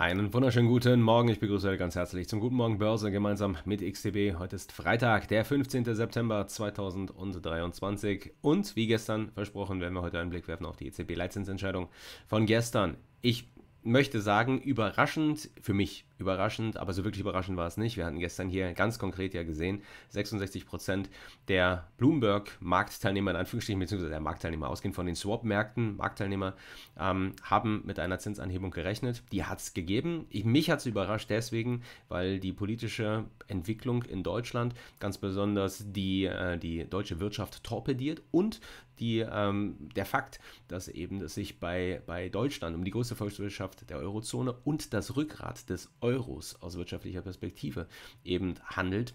Einen wunderschönen guten Morgen. Ich begrüße euch ganz herzlich zum Guten Morgen Börse gemeinsam mit XTB. Heute ist Freitag, der 15. September 2023. Und wie gestern versprochen, werden wir heute einen Blick werfen auf die EZB-Leitzinsentscheidung von gestern. Ich möchte sagen, überraschend für mich Überraschend, aber so wirklich überraschend war es nicht. Wir hatten gestern hier ganz konkret ja gesehen, 66% Prozent der Bloomberg-Marktteilnehmer, in Anführungsstrichen, beziehungsweise der Marktteilnehmer ausgehend von den Swap-Märkten, Marktteilnehmer, ähm, haben mit einer Zinsanhebung gerechnet. Die hat es gegeben. Ich, mich hat es überrascht deswegen, weil die politische Entwicklung in Deutschland ganz besonders die, äh, die deutsche Wirtschaft torpediert und die, ähm, der Fakt, dass eben es sich bei, bei Deutschland um die größte Volkswirtschaft der Eurozone und das Rückgrat des Euro Euros aus wirtschaftlicher Perspektive eben handelt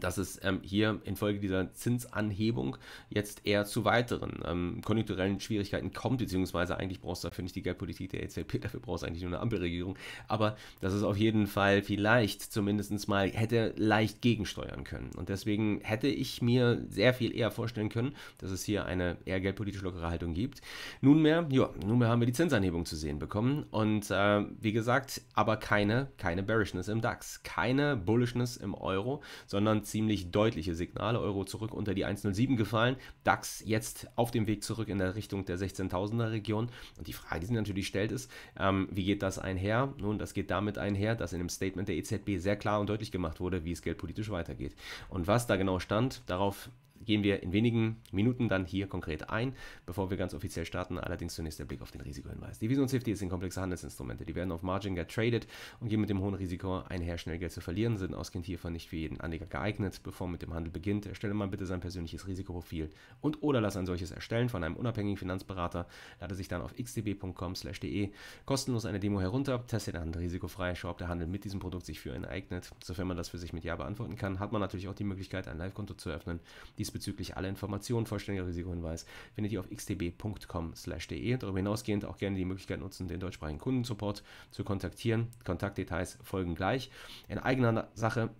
dass es ähm, hier infolge dieser Zinsanhebung jetzt eher zu weiteren ähm, konjunkturellen Schwierigkeiten kommt, beziehungsweise eigentlich brauchst du dafür nicht die Geldpolitik der EZB, dafür brauchst du eigentlich nur eine Ampelregierung, aber dass es auf jeden Fall vielleicht zumindest mal, hätte leicht gegensteuern können. Und deswegen hätte ich mir sehr viel eher vorstellen können, dass es hier eine eher geldpolitisch lockere Haltung gibt. Nunmehr, ja, nunmehr haben wir die Zinsanhebung zu sehen bekommen und äh, wie gesagt, aber keine, keine Bearishness im DAX, keine Bullishness im Euro, sondern ziemlich deutliche Signale. Euro zurück unter die 1,07 gefallen. DAX jetzt auf dem Weg zurück in der Richtung der 16.000er Region. Und die Frage, die sich natürlich stellt, ist, ähm, wie geht das einher? Nun, das geht damit einher, dass in dem Statement der EZB sehr klar und deutlich gemacht wurde, wie es geldpolitisch weitergeht. Und was da genau stand, darauf gehen wir in wenigen Minuten dann hier konkret ein, bevor wir ganz offiziell starten. Allerdings zunächst der Blick auf den Risikohinweis. Devisen und CFDs sind komplexe Handelsinstrumente. Die werden auf Margin getradet und gehen mit dem hohen Risiko einher, schnell Geld zu verlieren, sind ausgehend hiervon nicht für jeden Anleger geeignet. Bevor man mit dem Handel beginnt, erstelle man bitte sein persönliches Risikoprofil und oder lass ein solches erstellen von einem unabhängigen Finanzberater. Lade sich dann auf xdb.com/de kostenlos eine Demo herunter, teste den Handel risikofrei, schau, ob der Handel mit diesem Produkt sich für ihn eignet. Sofern man das für sich mit Ja beantworten kann, hat man natürlich auch die Möglichkeit, ein Live-Konto zu eröffnen. Dies diesbezüglich alle Informationen, vollständiger Risikohinweis, findet ihr auf xtb.com/de. Darüber hinausgehend auch gerne die Möglichkeit nutzen, den deutschsprachigen Kundensupport zu kontaktieren. Kontaktdetails folgen gleich. In eigener Sache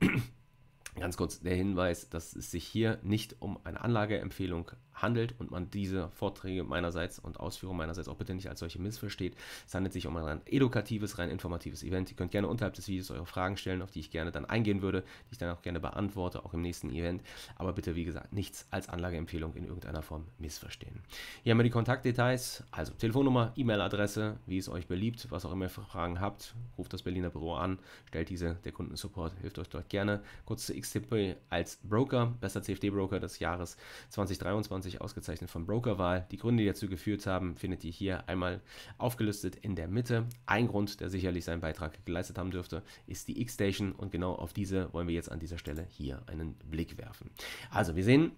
Ganz kurz der Hinweis, dass es sich hier nicht um eine Anlageempfehlung handelt und man diese Vorträge meinerseits und Ausführungen meinerseits auch bitte nicht als solche missversteht. Es handelt sich um ein rein edukatives, rein informatives Event. Ihr könnt gerne unterhalb des Videos eure Fragen stellen, auf die ich gerne dann eingehen würde, die ich dann auch gerne beantworte, auch im nächsten Event. Aber bitte, wie gesagt, nichts als Anlageempfehlung in irgendeiner Form missverstehen. Hier haben wir die Kontaktdetails, also Telefonnummer, E-Mail-Adresse, wie es euch beliebt, was auch immer ihr Fragen habt, ruft das Berliner Büro an, stellt diese, der Kundensupport hilft euch dort gerne. Kurz zur XTP als Broker, bester CFD-Broker des Jahres 2023, ausgezeichnet von Brokerwahl. Die Gründe, die dazu geführt haben, findet ihr hier einmal aufgelistet in der Mitte. Ein Grund, der sicherlich seinen Beitrag geleistet haben dürfte, ist die X-Station und genau auf diese wollen wir jetzt an dieser Stelle hier einen Blick werfen. Also wir sehen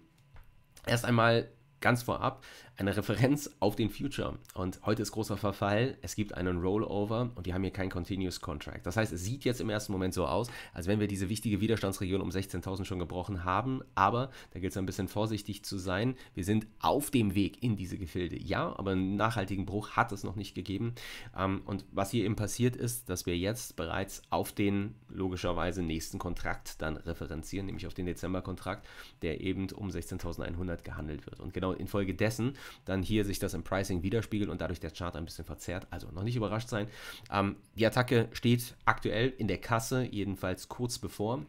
erst einmal ganz vorab eine Referenz auf den Future. Und heute ist großer Verfall, es gibt einen Rollover und wir haben hier keinen Continuous Contract. Das heißt, es sieht jetzt im ersten Moment so aus, als wenn wir diese wichtige Widerstandsregion um 16.000 schon gebrochen haben. Aber da gilt es ein bisschen vorsichtig zu sein. Wir sind auf dem Weg in diese Gefilde. Ja, aber einen nachhaltigen Bruch hat es noch nicht gegeben. Ähm, und was hier eben passiert ist, dass wir jetzt bereits auf den logischerweise nächsten Kontrakt dann referenzieren, nämlich auf den Dezember-Kontrakt, der eben um 16.100 gehandelt wird. Und genau genau infolgedessen dann hier sich das im Pricing widerspiegelt und dadurch der Chart ein bisschen verzerrt. Also noch nicht überrascht sein. Ähm, die Attacke steht aktuell in der Kasse, jedenfalls kurz bevor.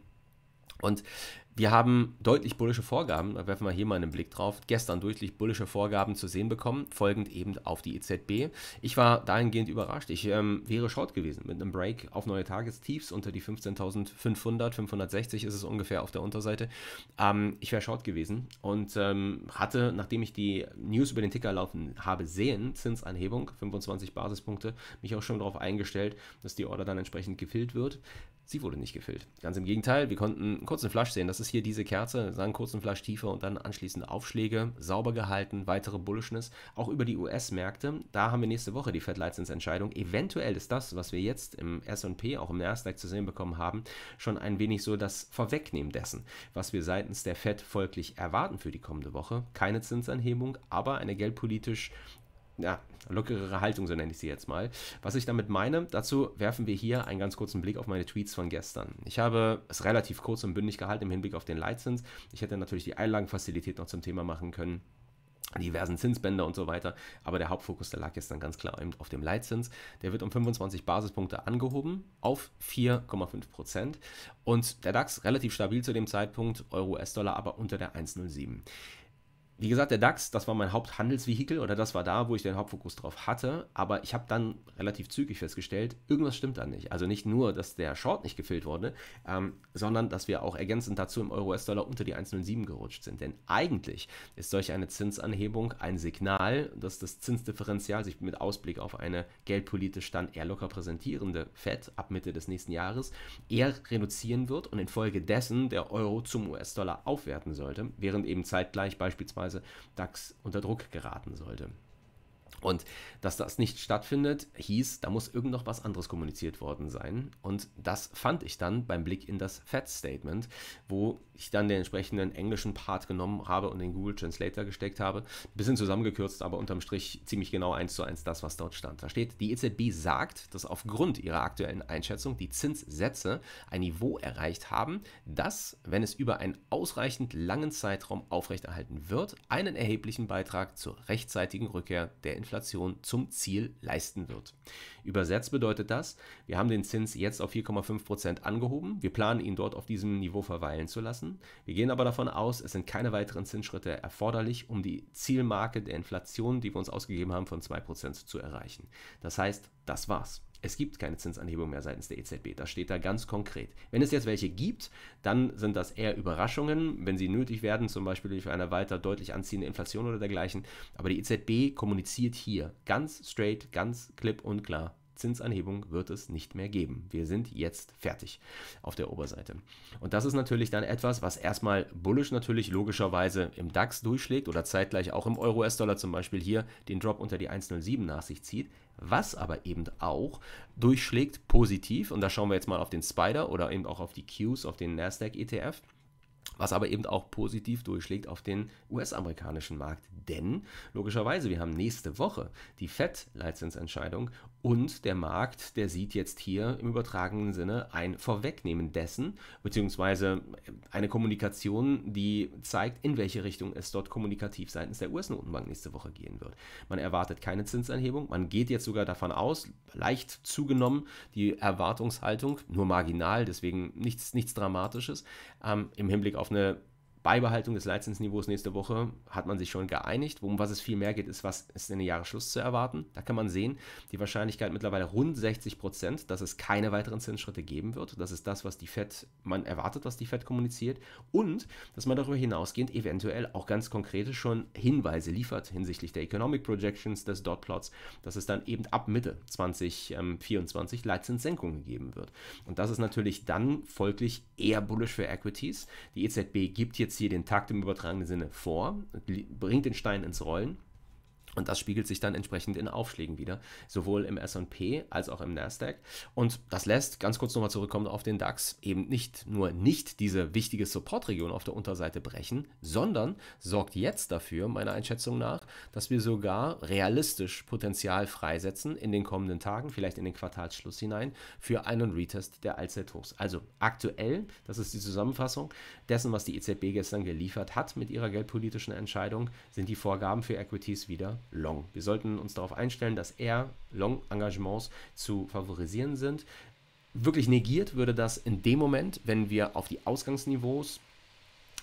Und wir haben deutlich bullische Vorgaben, da werfen wir hier mal einen Blick drauf, gestern deutlich bullische Vorgaben zu sehen bekommen, folgend eben auf die EZB. Ich war dahingehend überrascht. Ich ähm, wäre short gewesen mit einem Break auf neue Tagestiefs unter die 15.500, 560 ist es ungefähr auf der Unterseite. Ähm, ich wäre short gewesen und ähm, hatte, nachdem ich die News über den Ticker laufen habe sehen, Zinsanhebung, 25 Basispunkte, mich auch schon darauf eingestellt, dass die Order dann entsprechend gefüllt wird. Sie wurde nicht gefüllt. Ganz im Gegenteil, wir konnten einen kurzen Flash sehen. Das ist hier diese Kerze, sagen kurzen Flash tiefer und dann anschließend Aufschläge, sauber gehalten, weitere Bullishness, auch über die US-Märkte. Da haben wir nächste Woche die Fed-Leitzinsentscheidung. Eventuell ist das, was wir jetzt im S&P, auch im Nasdaq zu sehen bekommen haben, schon ein wenig so das Vorwegnehmen dessen, was wir seitens der Fed folglich erwarten für die kommende Woche. Keine Zinsanhebung, aber eine geldpolitisch ja, lockerere Haltung, so nenne ich sie jetzt mal. Was ich damit meine, dazu werfen wir hier einen ganz kurzen Blick auf meine Tweets von gestern. Ich habe es relativ kurz und bündig gehalten im Hinblick auf den Leitzins. Ich hätte natürlich die Einlagenfazilität noch zum Thema machen können diversen Zinsbänder und so weiter. Aber der Hauptfokus, der lag jetzt dann ganz klar auf dem Leitzins. Der wird um 25 Basispunkte angehoben auf 4,5 Prozent. Und der DAX relativ stabil zu dem Zeitpunkt, Euro, US-Dollar aber unter der 1,07 wie gesagt, der DAX, das war mein Haupthandelsvehikel oder das war da, wo ich den Hauptfokus drauf hatte. Aber ich habe dann relativ zügig festgestellt, irgendwas stimmt da nicht. Also nicht nur, dass der Short nicht gefüllt wurde, ähm, sondern dass wir auch ergänzend dazu im Euro-US-Dollar unter die 1,07 gerutscht sind. Denn eigentlich ist solch eine Zinsanhebung ein Signal, dass das Zinsdifferenzial sich mit Ausblick auf eine geldpolitisch dann eher locker präsentierende FED ab Mitte des nächsten Jahres eher reduzieren wird und infolgedessen der Euro zum US-Dollar aufwerten sollte, während eben zeitgleich beispielsweise beziehungsweise DAX unter Druck geraten sollte. Und dass das nicht stattfindet, hieß, da muss irgend noch was anderes kommuniziert worden sein. Und das fand ich dann beim Blick in das Fed Statement, wo ich dann den entsprechenden englischen Part genommen habe und den Google Translator gesteckt habe. Bisschen zusammengekürzt, aber unterm Strich ziemlich genau eins zu eins das, was dort stand. Da steht, die EZB sagt, dass aufgrund ihrer aktuellen Einschätzung die Zinssätze ein Niveau erreicht haben, das, wenn es über einen ausreichend langen Zeitraum aufrechterhalten wird, einen erheblichen Beitrag zur rechtzeitigen Rückkehr der Inflation Inflation zum Ziel leisten wird. Übersetzt bedeutet das, wir haben den Zins jetzt auf 4,5% angehoben. Wir planen ihn dort auf diesem Niveau verweilen zu lassen. Wir gehen aber davon aus, es sind keine weiteren Zinsschritte erforderlich, um die Zielmarke der Inflation, die wir uns ausgegeben haben, von 2% zu erreichen. Das heißt, das war's es gibt keine Zinsanhebung mehr seitens der EZB. Das steht da ganz konkret. Wenn es jetzt welche gibt, dann sind das eher Überraschungen, wenn sie nötig werden, zum Beispiel durch eine weiter deutlich anziehende Inflation oder dergleichen. Aber die EZB kommuniziert hier ganz straight, ganz klipp und klar. Zinsanhebung wird es nicht mehr geben. Wir sind jetzt fertig auf der Oberseite. Und das ist natürlich dann etwas, was erstmal bullisch natürlich logischerweise im DAX durchschlägt oder zeitgleich auch im Euro-US-Dollar zum Beispiel hier den Drop unter die 1,07 nach sich zieht. Was aber eben auch durchschlägt positiv, und da schauen wir jetzt mal auf den Spider oder eben auch auf die Qs, auf den NASDAQ-ETF was aber eben auch positiv durchschlägt auf den US-amerikanischen Markt. Denn logischerweise, wir haben nächste Woche die FED-Lizenzentscheidung und der Markt, der sieht jetzt hier im übertragenen Sinne ein Vorwegnehmen dessen, beziehungsweise eine Kommunikation, die zeigt, in welche Richtung es dort kommunikativ seitens der US-Notenbank nächste Woche gehen wird. Man erwartet keine Zinsanhebung, man geht jetzt sogar davon aus, leicht zugenommen, die Erwartungshaltung, nur marginal, deswegen nichts, nichts Dramatisches, ähm, im Hinblick auf eine Beibehaltung des Leitzinsniveaus nächste Woche hat man sich schon geeinigt. Um was es viel mehr geht, ist, was ist in den Jahresschluss zu erwarten. Da kann man sehen, die Wahrscheinlichkeit mittlerweile rund 60 Prozent, dass es keine weiteren Zinsschritte geben wird. Das ist das, was die FED, man erwartet, was die FED kommuniziert. Und dass man darüber hinausgehend eventuell auch ganz konkrete schon Hinweise liefert hinsichtlich der Economic Projections des Dotplots, dass es dann eben ab Mitte 2024 ähm, Leitzinssenkungen geben wird. Und das ist natürlich dann folglich eher bullisch für Equities. Die EZB gibt jetzt jetzt hier den Takt im übertragenen Sinne vor, bringt den Stein ins Rollen und das spiegelt sich dann entsprechend in Aufschlägen wieder, sowohl im SP als auch im NASDAQ. Und das lässt, ganz kurz nochmal zurückkommen auf den DAX, eben nicht nur nicht diese wichtige Supportregion auf der Unterseite brechen, sondern sorgt jetzt dafür, meiner Einschätzung nach, dass wir sogar realistisch Potenzial freisetzen in den kommenden Tagen, vielleicht in den Quartalsschluss hinein, für einen Retest der Allzeithochs. Also aktuell, das ist die Zusammenfassung dessen, was die EZB gestern geliefert hat mit ihrer geldpolitischen Entscheidung, sind die Vorgaben für Equities wieder Long. Wir sollten uns darauf einstellen, dass eher Long-Engagements zu favorisieren sind. Wirklich negiert würde das in dem Moment, wenn wir auf die Ausgangsniveaus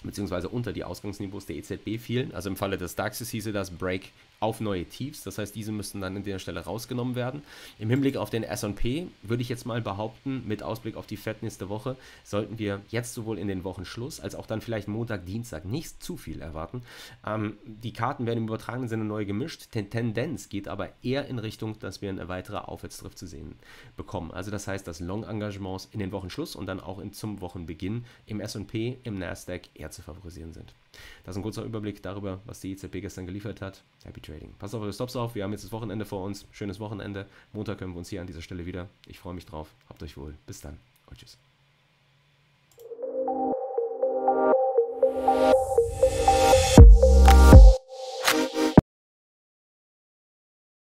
beziehungsweise unter die Ausgangsniveaus der EZB fielen. Also im Falle des DAXes hieße das Break auf neue Tiefs. Das heißt, diese müssten dann an der Stelle rausgenommen werden. Im Hinblick auf den SP würde ich jetzt mal behaupten, mit Ausblick auf die FED nächste Woche, sollten wir jetzt sowohl in den Wochen Schluss als auch dann vielleicht Montag, Dienstag nicht zu viel erwarten. Ähm, die Karten werden im übertragenen Sinne neu gemischt. Die Tendenz geht aber eher in Richtung, dass wir eine weitere Aufwärtsdrift zu sehen bekommen. Also das heißt, dass Long-Engagements in den Wochenschluss und dann auch in, zum Wochenbeginn im SP, im Nasdaq eher zu favorisieren sind. Das ist ein kurzer Überblick darüber, was die EZB gestern geliefert hat. Happy Trading. Passt auf eure Stops auf. Wir haben jetzt das Wochenende vor uns. Schönes Wochenende. Montag können wir uns hier an dieser Stelle wieder. Ich freue mich drauf. Habt euch wohl. Bis dann. Und tschüss.